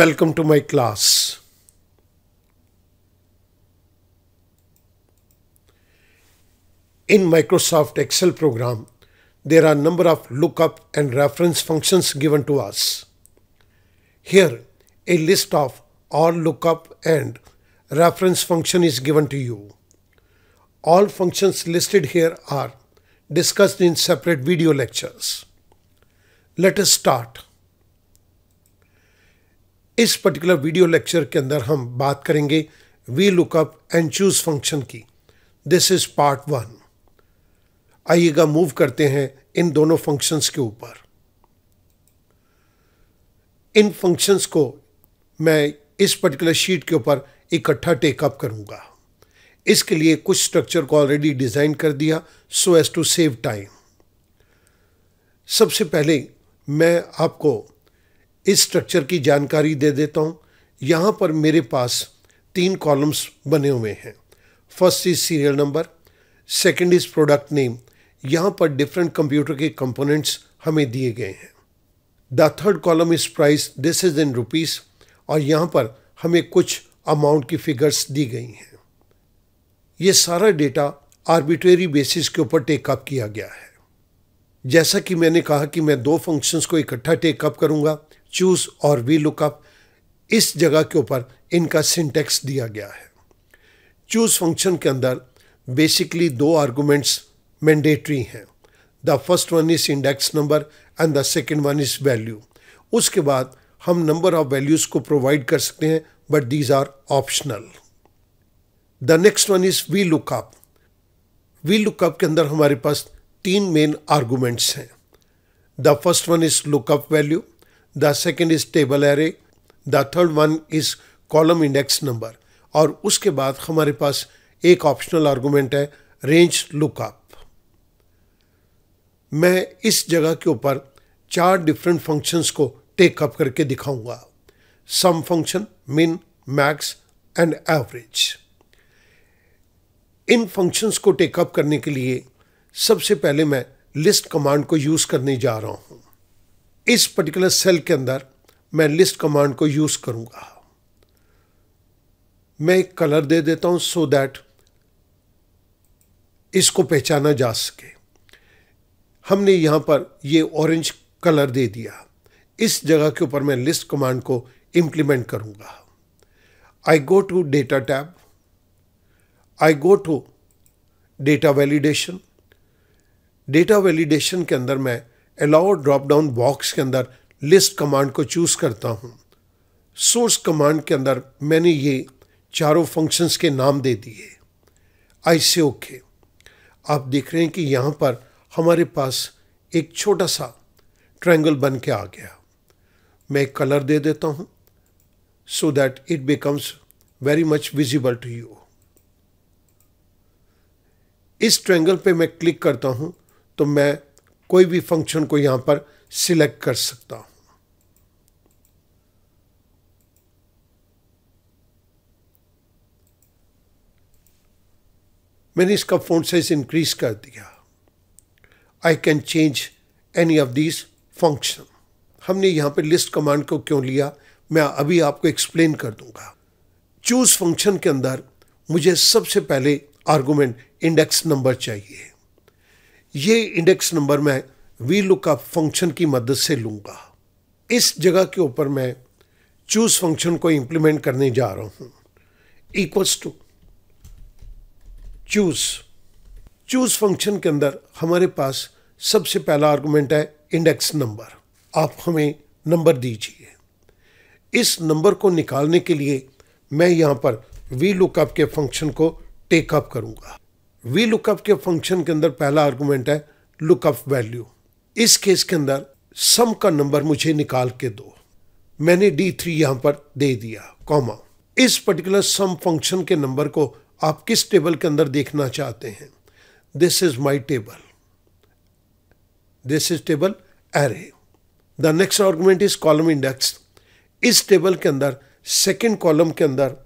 Welcome to my class. In Microsoft Excel program, there are number of lookup and reference functions given to us. Here, a list of all lookup and reference function is given to you. All functions listed here are discussed in separate video lectures. Let us start. इस particular video lecture के अंदर हम बात करेंगे V lookup and choose function की this is part one आइएगा move करते हैं इन दोनों फंक्शंस के ऊपर इन फंक्शंस को मैं इस पर्टिकुलर शीट के ऊपर इकट्ठा टेकअप करूंगा इसके लिए कुछ स्ट्रक्चर को ऑलरेडी डिज़ाइन कर दिया so as to save time सबसे पहले मैं आपको इस स्ट्रक्चर की जानकारी दे देता हूँ यहाँ पर मेरे पास तीन कॉलम्स बने हुए हैं first is serial number second is product name यहाँ पर डिफरेंट कंप्यूटर के कंपोनेंट्स हमें दिए गए हैं the third column is price this is in rupees और यहाँ पर हमें कुछ अमाउंट की फिगर्स दी गई हैं ये सारा डेटा आर्बिट्रेरी बेसिस के ऊपर टेकअप किया गया है जैसा कि मैंने कहा कि मैं दो फंक्शंस को इकट्ठा टेकअप करूँगा चूज और वी लुकअप इस जगह के ऊपर इनका सिंटेक्स दिया गया है चूज फंक्शन के अंदर बेसिकली दो आर्गूमेंट्स मैंडेटरी हैं the first one is index number and the second one is value उसके बाद हम नंबर ऑफ वैल्यूज़ को प्रोवाइड कर सकते हैं but these are optional the next one is V lookup V lookup के अंदर हमारे पास तीन मेन आर्गूमेंट्स हैं the first one is lookup value the second is table array the third one is column index number और उसके बाद हमारे पास एक ऑप्शनल आर्गूमेंट है रेंज लुकअप मैं इस जगह के ऊपर चार डिफरेंट फंक्शंस को टेकअप करके दिखाऊंगा sum function min max and average इन फंक्शंस को टेकअप करने के लिए सबसे पहले मैं लिस्ट कमांड को यूज़ करने जा रहा हूं इस पर्टिकुलर सेल के अंदर मैं लिस्ट कमांड को यूज़ करूँगा मैं एक कलर दे देता हूं सो दैट इसको पहचाना जा सके हमने यहां पर ये ऑरेंज कलर दे दिया इस जगह के ऊपर मैं लिस्ट कमांड को इंप्लीमेंट करूंगा I go to data tab I go to data validation data validation के अंदर मैं अलाउ ड्रॉप डाउन बॉक्स के अंदर लिस्ट कमांड को चूज़ करता हूँ सोर्स कमांड के अंदर मैंने ये चारों फंक्शंस के नाम दे दिए आई से ओके आप देख रहे हैं कि यहाँ पर हमारे पास एक छोटा सा ट्रायंगल बन के आ गया मैं कलर दे देता हूँ so that it becomes very much visible to you इस ट्रायंगल पे मैं क्लिक करता हूँ तो मैं कोई भी फंक्शन को यहां पर सिलेक्ट कर सकता हूं मैंने इसका फोन साइज इंक्रीज कर दिया I can change any of these function हमने यहां पर लिस्ट कमांड को क्यों लिया मैं अभी आपको एक्सप्लेन कर दूंगा चूज फंक्शन के अंदर मुझे सबसे पहले आर्गुमेंट इंडेक्स नंबर चाहिए ये इंडेक्स नंबर मैं वी लुकअप फंक्शन की मदद से लूँगा इस जगह के ऊपर मैं चूज फंक्शन को इम्प्लीमेंट करने जा रहा हूँ equals to choose choose function के अंदर हमारे पास सबसे पहला आर्गूमेंट है इंडेक्स नंबर आप हमें नंबर दीजिए इस नंबर को निकालने के लिए मैं यहाँ पर वी लुकअप के फंक्शन को टेकअप करूँगा वी लुकअप के फंक्शन के अंदर पहला आर्गूमेंट है लुकअप वैल्यू इस केस के अंदर सम का नंबर मुझे निकाल के दो मैंने डी थ्री यहां पर दे दिया कॉमा इस पर्टिकुलर सम फंक्शन के नंबर को आप किस टेबल के अंदर देखना चाहते हैं this is my table this is table array the next argument is column index इस टेबल के अंदर सेकेंड कॉलम के अंदर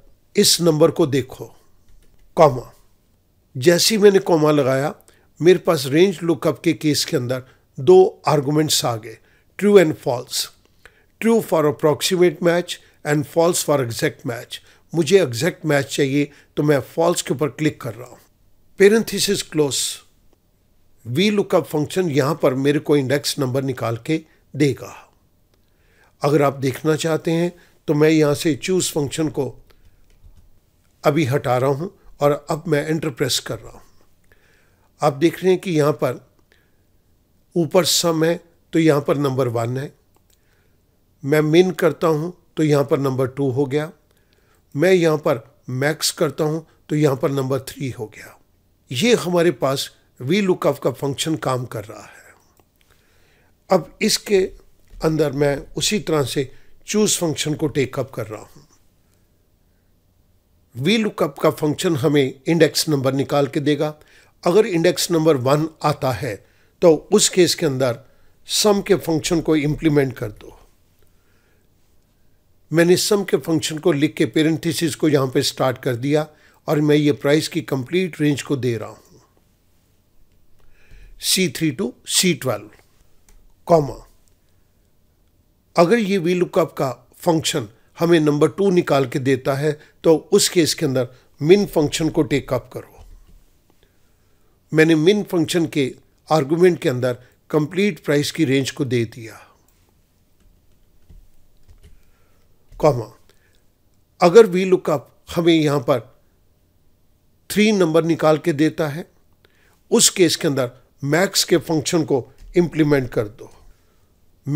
इस नंबर को देखो कॉमा जैसे ही मैंने कोमा लगाया मेरे पास रेंज लुकअप के केस के अंदर दो आर्गूमेंट्स आ गए true and false true for approximate match and false for exact match मुझे एग्जैक्ट मैच चाहिए तो मैं फॉल्स के ऊपर क्लिक कर रहा हूँ parenthesis close V lookup function यहाँ पर मेरे को इंडेक्स नंबर निकाल के देगा अगर आप देखना चाहते हैं तो मैं यहाँ से चूज़ फंक्शन को अभी हटा रहा हूँ और अब मैं एंटर प्रेस कर रहा हूँ आप देख रहे हैं कि यहाँ पर ऊपर सम है तो यहाँ पर नंबर वन है मैं मिन करता हूँ तो यहाँ पर नंबर टू हो गया मैं यहाँ पर मैक्स करता हूँ तो यहाँ पर नंबर थ्री हो गया ये हमारे पास वी लुकअप का फंक्शन काम कर रहा है अब इसके अंदर मैं उसी तरह से चूज़ फंक्शन को टेकअप कर रहा हूँ वी लुकअप का फंक्शन हमें इंडेक्स नंबर निकाल के देगा अगर इंडेक्स नंबर वन आता है तो उस केस के अंदर सम के फंक्शन को इम्प्लीमेंट कर दो मैंने सम के फंक्शन को लिख के पेरेंथिस को यहाँ पे स्टार्ट कर दिया और मैं ये प्राइस की कंप्लीट रेंज को दे रहा हूँ C three to C twelve comma अगर ये वी लुकअप का फंक्शन हमें नंबर टू निकाल के देता है तो उस केस के अंदर मिन फंक्शन को टेकअप करो मैंने मिन फंक्शन के आर्गुमेंट के अंदर कंप्लीट प्राइस की रेंज को दे दिया कॉमा अगर वी लुकअप हमें यहां पर थ्री नंबर निकाल के देता है उस केस के अंदर मैक्स के फंक्शन को इंप्लीमेंट कर दो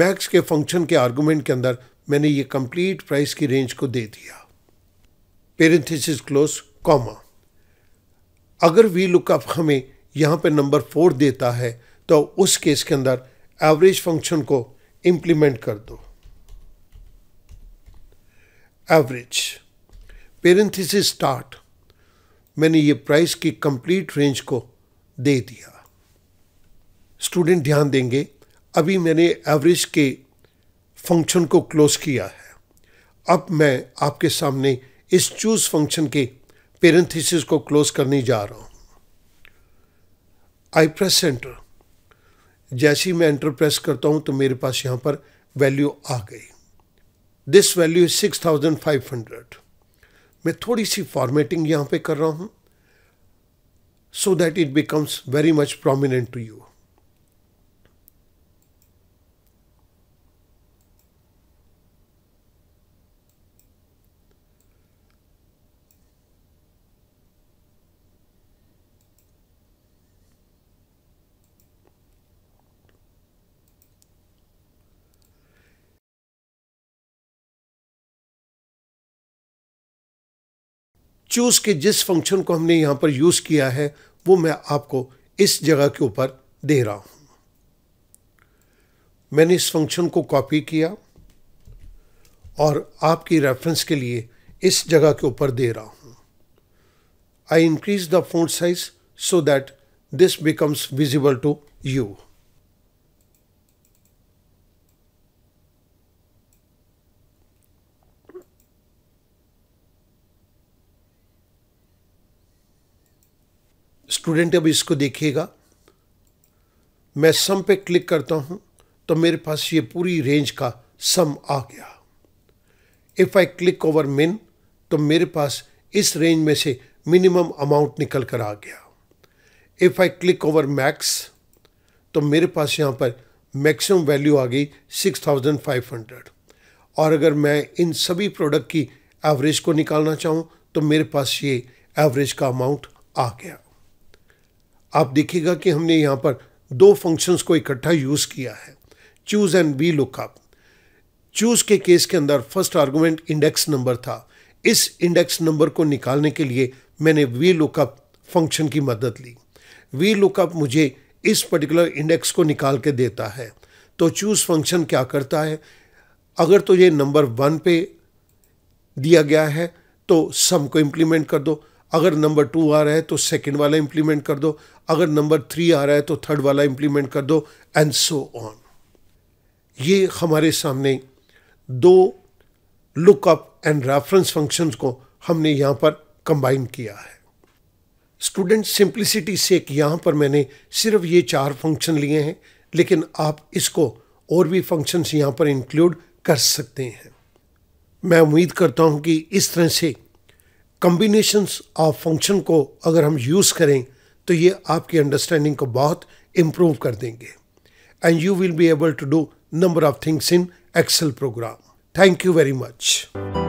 मैक्स के फंक्शन के आर्गुमेंट के अंदर मैंने ये कंप्लीट प्राइस की रेंज को दे दिया पेरेंथिस क्लोज कॉमा अगर वी लुकअप हमें यहाँ पे नंबर फोर देता है तो उस केस के अंदर एवरेज फंक्शन को इम्प्लीमेंट कर दो एवरेज पेरेंथिस स्टार्ट मैंने ये प्राइस की कंप्लीट रेंज को दे दिया स्टूडेंट ध्यान देंगे अभी मैंने एवरेज के फंक्शन को क्लोज किया है अब मैं आपके सामने इस चूज फंक्शन के पेरेंथिस को क्लोज करने जा रहा हूँ आई प्रेस एंटर जैसे ही मैं एंटर प्रेस करता हूँ तो मेरे पास यहाँ पर वैल्यू आ गई this value is six thousand five hundred मैं थोड़ी सी फॉर्मेटिंग यहाँ पे कर रहा हूँ so that it becomes very much prominent to you choose के जिस फंक्शन को हमने यहाँ पर यूज़ किया है वो मैं आपको इस जगह के ऊपर दे रहा हूँ मैंने इस फंक्शन को कॉपी किया और आपकी रेफरेंस के लिए इस जगह के ऊपर दे रहा हूँ I increase the font size so that this becomes visible to you student अब इसको देखिएगा मैं सम पे क्लिक करता हूं तो मेरे पास ये पूरी रेंज का सम आ गया इफ़ आई क्लिक ओवर मिन तो मेरे पास इस रेंज में से मिनिमम अमाउंट निकल कर आ गया if I click over max तो मेरे पास यहां पर मैक्सिमम वैल्यू आ गई 6500 और अगर मैं इन सभी प्रोडक्ट की एवरेज को निकालना चाहूं तो मेरे पास ये एवरेज का अमाउंट आ गया आप देखिएगा कि हमने यहाँ पर दो फंक्शंस को इकट्ठा यूज़ किया है choose and V lookup choose के केस के अंदर फर्स्ट आर्गूमेंट इंडेक्स नंबर था इस इंडेक्स नंबर को निकालने के लिए मैंने वी लुकअप फंक्शन की मदद ली वी लुकअप मुझे इस पर्टिकुलर इंडेक्स को निकाल के देता है तो चूज़ फंक्शन क्या करता है अगर तो ये नंबर वन पे दिया गया है तो सम को इम्प्लीमेंट कर दो अगर नंबर टू आ रहा है तो सेकंड वाला इम्प्लीमेंट कर दो अगर नंबर थ्री आ रहा है तो थर्ड वाला इम्प्लीमेंट कर दो एंड सो ऑन ये हमारे सामने दो लुकअप एंड रेफरेंस फंक्शंस को हमने यहाँ पर कंबाइन किया है स्टूडेंट सिंप्लिसिटी से एक यहाँ पर मैंने सिर्फ ये चार फंक्शन लिए हैं लेकिन आप इसको और भी फंक्शंस यहाँ पर इंक्लूड कर सकते हैं मैं उम्मीद करता हूँ कि इस तरह से कम्बिनेशंस ऑफ फंक्शन को अगर हम यूज़ करें तो ये आपकी अंडरस्टैंडिंग को बहुत इम्प्रूव कर देंगे and you will be able to do number of things in Excel program thank you very much